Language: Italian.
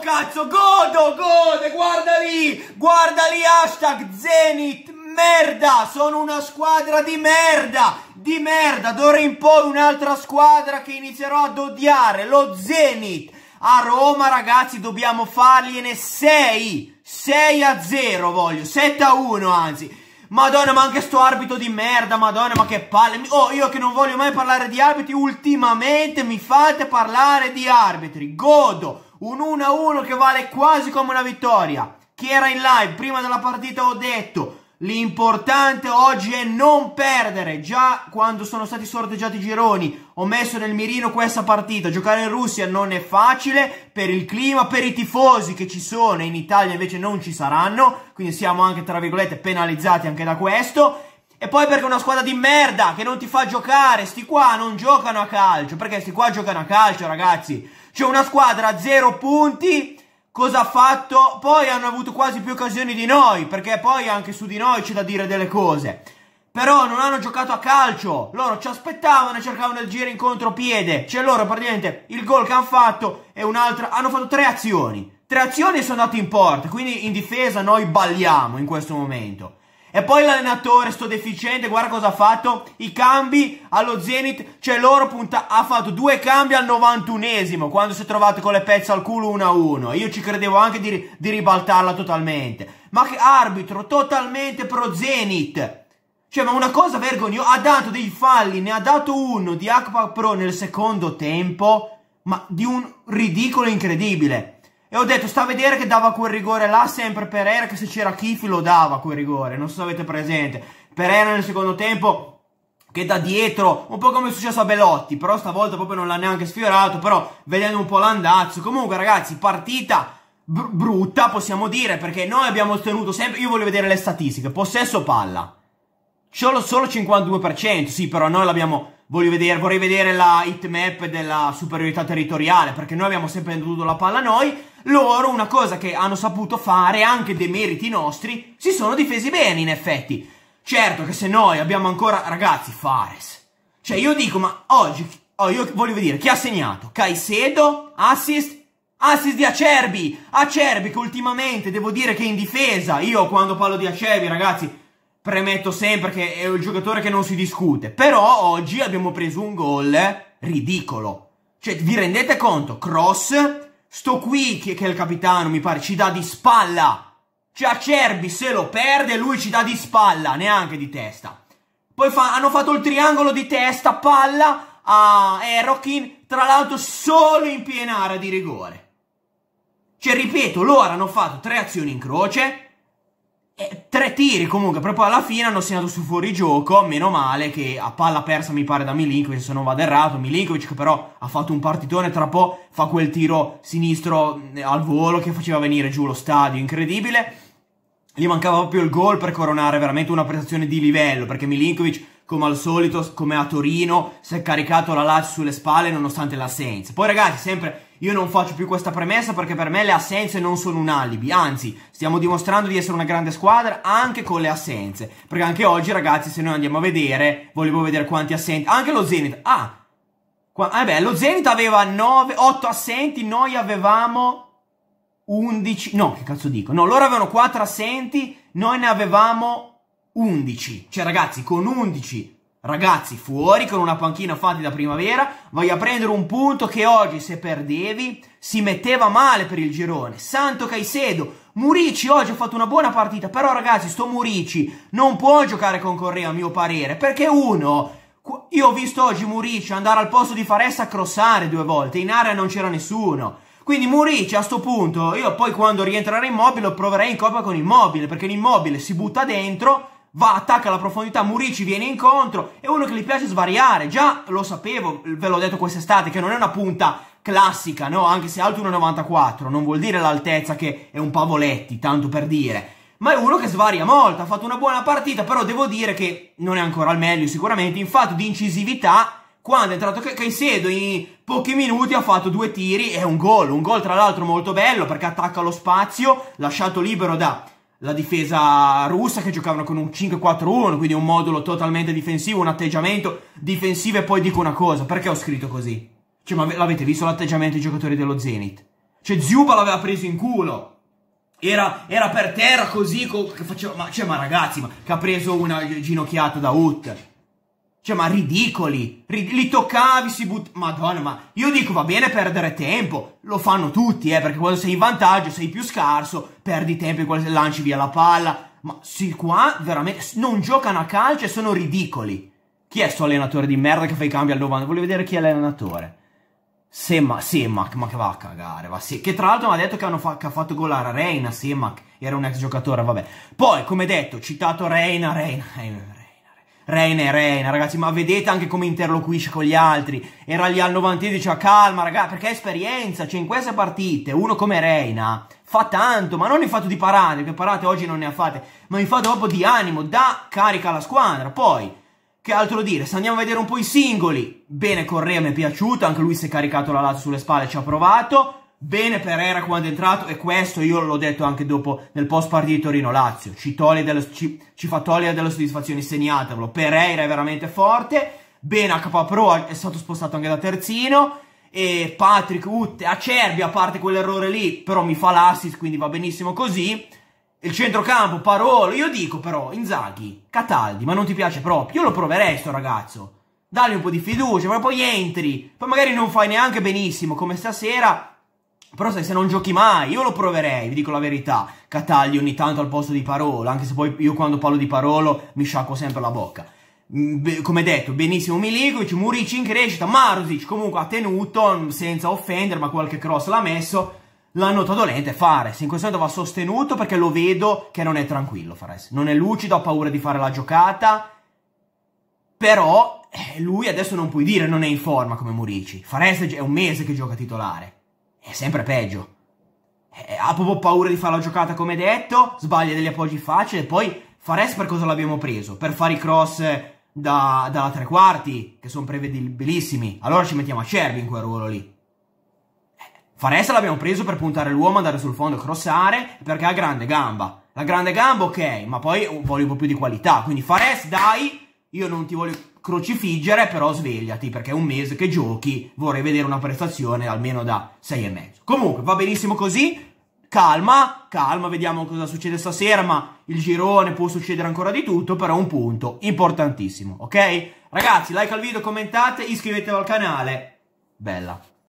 cazzo, godo, gode, guarda lì, guarda lì, hashtag Zenith, merda, sono una squadra di merda, di merda, d'ora in poi un'altra squadra che inizierò ad odiare, lo Zenith. A Roma ragazzi dobbiamo fargliene 6, 6 a 0 voglio, 7 a 1 anzi, Madonna, ma anche sto arbitro di merda, madonna, ma che palle. Oh, io che non voglio mai parlare di arbitri, ultimamente mi fate parlare di arbitri. Godo, un 1-1 che vale quasi come una vittoria. Chi era in live prima della partita ho detto L'importante oggi è non perdere. Già quando sono stati sorteggiati i gironi ho messo nel mirino questa partita. Giocare in Russia non è facile per il clima, per i tifosi che ci sono, in Italia invece non ci saranno. Quindi siamo anche, tra virgolette, penalizzati anche da questo. E poi perché una squadra di merda che non ti fa giocare, sti qua non giocano a calcio, perché sti qua giocano a calcio, ragazzi. C'è una squadra a zero punti cosa ha fatto? Poi hanno avuto quasi più occasioni di noi, perché poi anche su di noi c'è da dire delle cose. Però non hanno giocato a calcio, loro ci aspettavano e cercavano il giro in contropiede. Cioè loro praticamente il gol che hanno fatto è un'altra... Hanno fatto tre azioni. Tre azioni e sono andati in porta, quindi in difesa noi balliamo in questo momento. E poi l'allenatore, sto deficiente, guarda cosa ha fatto. I cambi allo Zenit, cioè loro punta- ha fatto due cambi al 91esimo, quando si è trovato con le pezze al culo 1-1. Io ci credevo anche di, di ribaltarla totalmente. Ma che arbitro, totalmente pro Zenit. Cioè, ma una cosa vergognosa, ha dato dei falli, ne ha dato uno di Akpa Pro nel secondo tempo, ma di un ridicolo incredibile. E ho detto, sta a vedere che dava quel rigore là sempre Pereira, che se c'era Kifi lo dava quel rigore, non so se avete presente. Pereira nel secondo tempo che da dietro, un po' come è successo a Belotti, però stavolta proprio non l'ha neanche sfiorato, però vedendo un po' l'andazzo. Comunque ragazzi, partita br brutta possiamo dire, perché noi abbiamo ottenuto sempre, io voglio vedere le statistiche, possesso palla, solo, solo 52%, sì però noi l'abbiamo Voglio vedere, vorrei vedere la hit map della superiorità territoriale, perché noi abbiamo sempre venduto la palla a noi. Loro, una cosa che hanno saputo fare, anche dei meriti nostri, si sono difesi bene, in effetti. Certo che se noi abbiamo ancora... Ragazzi, Fares. Cioè, io dico, ma oggi... Oh, io voglio vedere, chi ha segnato? Caicedo? Assist? Assist di Acerbi! Acerbi che ultimamente, devo dire che in difesa, io quando parlo di Acerbi, ragazzi, premetto sempre che è un giocatore che non si discute, però oggi abbiamo preso un gol ridicolo. Cioè, vi rendete conto? Cross, sto qui che, che è il capitano, mi pare, ci dà di spalla. Cioè, Acerbi se lo perde, lui ci dà di spalla, neanche di testa. Poi fa hanno fatto il triangolo di testa, palla a Erokin, tra l'altro solo in piena area di rigore. Cioè, ripeto, loro hanno fatto tre azioni in croce, e tre tiri comunque, proprio alla fine hanno segnato su fuorigioco, meno male che a palla persa mi pare da Milinkovic, se non vado errato, Milinkovic che però ha fatto un partitone, tra po' fa quel tiro sinistro eh, al volo che faceva venire giù lo stadio, incredibile. Gli mancava proprio il gol per coronare veramente una prestazione di livello, perché Milinkovic come al solito, come a Torino, si è caricato la Lazio sulle spalle nonostante l'assenza. Poi ragazzi, sempre io non faccio più questa premessa perché per me le assenze non sono un alibi, anzi stiamo dimostrando di essere una grande squadra anche con le assenze, perché anche oggi ragazzi se noi andiamo a vedere, volevo vedere quanti assenti, anche lo Zenith, ah, qua, eh beh, lo Zenith aveva 9, 8 assenti, noi avevamo 11, no che cazzo dico, no loro avevano 4 assenti, noi ne avevamo 11, cioè ragazzi con 11 Ragazzi, fuori con una panchina fatta da primavera, vai a prendere un punto che oggi, se perdevi, si metteva male per il girone. Santo Caicedo, Murici oggi ha fatto una buona partita, però ragazzi, sto Murici non può giocare con Correa, a mio parere, perché uno... Io ho visto oggi Murici andare al posto di Faressa a crossare due volte, in area non c'era nessuno. Quindi Murici a sto punto, io poi quando rientrerà Immobile lo proverei in coppa con Immobile, perché l'Immobile si butta dentro va, attacca alla profondità, Murici viene incontro, è uno che gli piace svariare, già lo sapevo, ve l'ho detto quest'estate, che non è una punta classica, no? Anche se alto 1,94, non vuol dire l'altezza che è un Pavoletti, tanto per dire. Ma è uno che svaria molto, ha fatto una buona partita, però devo dire che non è ancora al meglio sicuramente, in fatto di incisività quando è entrato Caicedo in pochi minuti ha fatto due tiri e un gol, un gol tra l'altro molto bello perché attacca lo spazio lasciato libero da la difesa russa che giocavano con un 5-4-1, quindi un modulo totalmente difensivo, un atteggiamento difensivo e poi dico una cosa, perché ho scritto così? Cioè, ma l'avete visto l'atteggiamento dei giocatori dello Zenit? Cioè, Ziuba l'aveva preso in culo. Era, era per terra così, co, faceva, ma, cioè, ma ragazzi, ma, che ha preso una eh, ginocchiata da Hutt. Cioè, ma ridicoli. Rid- li toccavi, si butt... Madonna, ma io dico va bene perdere tempo. Lo fanno tutti, eh, perché quando sei in vantaggio, sei più scarso, perdi tempo in lanci via la palla. Ma si qua veramente non giocano a calcio e sono ridicoli. Chi è sto allenatore di merda che fa i cambi al 90? Voglio vedere chi è l'allenatore. Semac, Semac, ma che va a cagare, va sì. Che tra l'altro mi ha detto che, fa che ha fatto gol a Reina, Semac, era un ex giocatore, vabbè. Poi, come detto, citato Reina, Reina, Reina. Reina è Reina, ragazzi, ma vedete anche come interloquisce con gli altri. Era lì al 90 e diceva calma, ragazzi, perché è esperienza, cioè in queste partite uno come Reina fa tanto, ma non in fatto di parate, perché parate oggi non ne ha fatte, ma in fatto proprio di animo, dà carica alla squadra. Poi, che altro dire, se andiamo a vedere un po' i singoli, bene Correa mi è piaciuto, anche lui si è caricato la Lazio sulle spalle, ci ha provato. Bene Pereira quando è entrato e questo io l'ho detto anche dopo nel post partito Torino-Lazio, ci, ci, ci, fa togliere delle soddisfazioni, segnatevelo, Pereira è veramente forte, bene HP Pro è stato spostato anche da terzino e Patrick Utte Acerbi a parte quell'errore lì, però mi fa l'assist quindi va benissimo così, il centrocampo Parolo, io dico però Inzaghi, Cataldi, ma non ti piace proprio, io lo proverei sto ragazzo, dagli un po' di fiducia, ma poi entri, poi magari non fai neanche benissimo come stasera però sai, se non giochi mai, io lo proverei, vi dico la verità. Catagli ogni tanto al posto di Parolo, anche se poi io quando parlo di Parolo mi sciacco sempre la bocca. Mm, be come detto, benissimo Milikovic, Murici in crescita, Marzic comunque ha tenuto, mm, senza offendere, ma qualche cross l'ha messo. La nota dolente è Fares, in questo momento va sostenuto perché lo vedo che non è tranquillo Fares. Non è lucido, ha paura di fare la giocata, però eh, lui adesso non puoi dire non è in forma come Murici. Fares è un mese che gioca titolare è sempre peggio. Eh, eh, ha proprio paura di fare la giocata come detto, sbaglia degli appoggi facili e poi Fares per cosa l'abbiamo preso? Per fare i cross eh, da, da tre quarti, che sono prevedibilissimi. Allora ci mettiamo a Cervi in quel ruolo lì. Fares l'abbiamo preso per puntare l'uomo, andare sul fondo e crossare, perché ha grande gamba. La grande gamba ok, ma poi voglio un po' più di qualità. Quindi Fares dai io non ti voglio crocifiggere, però svegliati perché è un mese che giochi, vorrei vedere una prestazione almeno da e mezzo. Comunque va benissimo così, calma, calma, vediamo cosa succede stasera, ma il girone può succedere ancora di tutto, però un punto importantissimo, ok? Ragazzi, like al video, commentate, iscrivetevi al canale. Bella.